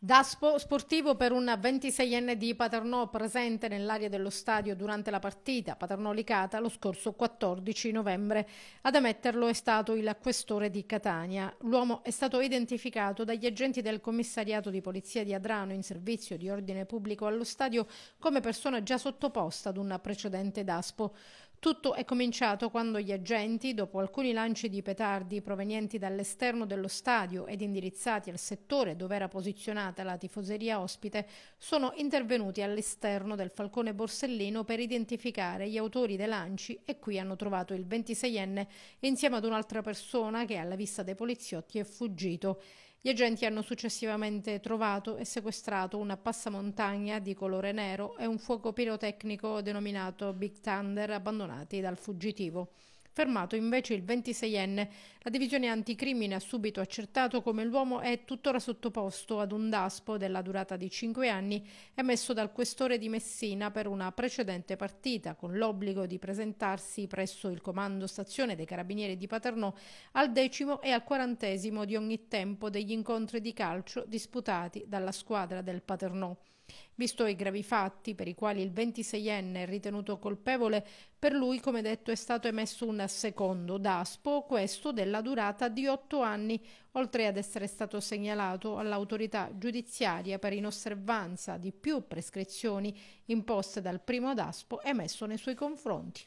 Da spo sportivo per un 26enne di Paternò presente nell'area dello stadio durante la partita Paternò-Licata lo scorso 14 novembre. Ad ammetterlo è stato il questore di Catania. L'uomo è stato identificato dagli agenti del commissariato di polizia di Adrano in servizio di ordine pubblico allo stadio come persona già sottoposta ad un precedente DASPO. Tutto è cominciato quando gli agenti, dopo alcuni lanci di petardi provenienti dall'esterno dello stadio ed indirizzati al settore dove era posizionata la tifoseria ospite, sono intervenuti all'esterno del Falcone Borsellino per identificare gli autori dei lanci e qui hanno trovato il 26enne insieme ad un'altra persona che alla vista dei poliziotti è fuggito. Gli agenti hanno successivamente trovato e sequestrato una passamontagna di colore nero e un fuoco pirotecnico denominato Big Thunder abbandonati dal fuggitivo. Fermato invece il 26enne, la divisione anticrimine ha subito accertato come l'uomo è tuttora sottoposto ad un daspo della durata di 5 anni emesso dal questore di Messina per una precedente partita con l'obbligo di presentarsi presso il comando stazione dei carabinieri di Paternò al decimo e al quarantesimo di ogni tempo degli incontri di calcio disputati dalla squadra del Paternò. Visto i gravi fatti per i quali il 26enne è ritenuto colpevole, per lui, come detto, è stato emesso un secondo DASPO, questo della durata di otto anni, oltre ad essere stato segnalato all'autorità giudiziaria per inosservanza di più prescrizioni imposte dal primo DASPO emesso nei suoi confronti.